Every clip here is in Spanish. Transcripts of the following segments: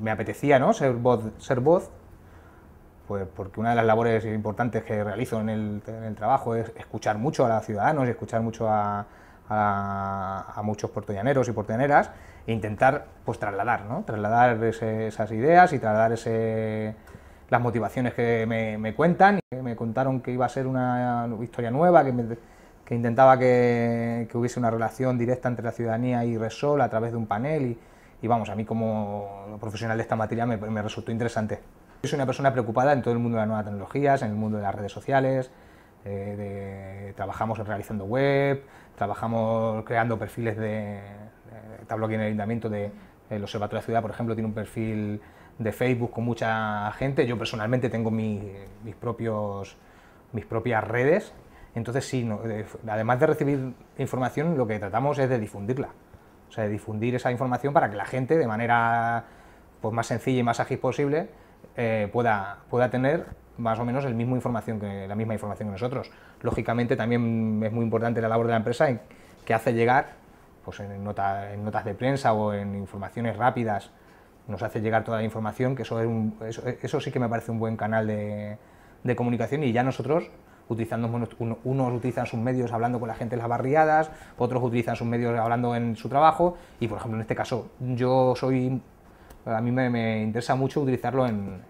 me apetecía ¿no? ser, voz, ser voz, pues porque una de las labores importantes que realizo en el, trabajo es escuchar mucho a los ciudadanos y escuchar mucho a, muchos portollaneros y puertollaneras e intentar pues, trasladar, ¿no? trasladar esas ideas y trasladar ese, las motivaciones que me, cuentan. Que me contaron que iba a ser una historia nueva, que, intentaba que, que, hubiese una relación directa entre la ciudadanía y Resol a través de un panel. Y, y vamos, a mí como profesional de esta materia me, resultó interesante. Yo soy una persona preocupada en todo el mundo de las nuevas tecnologías, en el mundo de las redes sociales, eh, trabajamos realizando web, trabajamos creando perfiles de, de tablo en el ayuntamiento de, el Observatorio de Ciudad, por ejemplo, tiene un perfil de Facebook con mucha gente. Yo personalmente tengo mis, propios, mis propias redes. Entonces, sí, eh, además de recibir información, lo que tratamos es de difundirla. O sea, difundir esa información para que la gente, de manera pues, más sencilla y más ágil posible, eh, pueda, pueda tener más o menos el mismo información que, la misma información que nosotros. Lógicamente también es muy importante la labor de la empresa que hace llegar pues, en, notas de prensa o en informaciones rápidas, nos hace llegar toda la información, que eso, es sí que me parece un buen canal de, de comunicación y ya nosotros utilizando, unos utilizan sus medios hablando con la gente en las barriadas, otros utilizan sus medios hablando en su trabajo y, por ejemplo, en este caso, yo soy a mí me, interesa mucho utilizarlo en,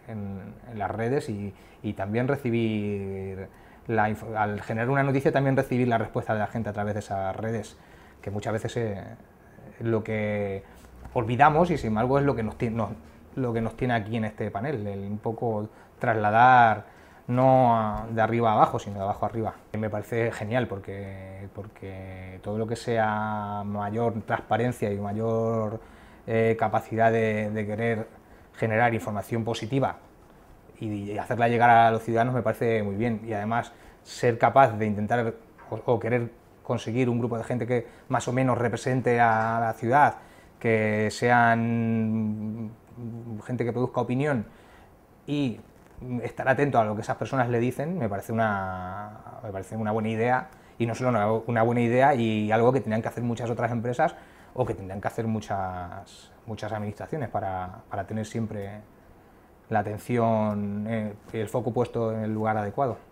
las redes y, también recibir, al generar una noticia, también recibir la respuesta de la gente a través de esas redes, que muchas veces es eh, lo que olvidamos y sin embargo es lo que nos, tiene, lo que nos tiene aquí en este panel, el un poco trasladar no de arriba a abajo, sino de abajo a arriba. Me parece genial porque, porque todo lo que sea mayor transparencia y mayor eh, capacidad de, querer generar información positiva y, hacerla llegar a los ciudadanos me parece muy bien. Y además ser capaz de intentar o, o querer conseguir un grupo de gente que más o menos represente a la ciudad, que sean gente que produzca opinión y estar atento a lo que esas personas le dicen me parece una, me parece una buena idea, y no solo una, buena idea, y algo que tendrían que hacer muchas otras empresas o que tendrían que hacer muchas, muchas administraciones para, tener siempre la atención, eh, el foco puesto en el lugar adecuado.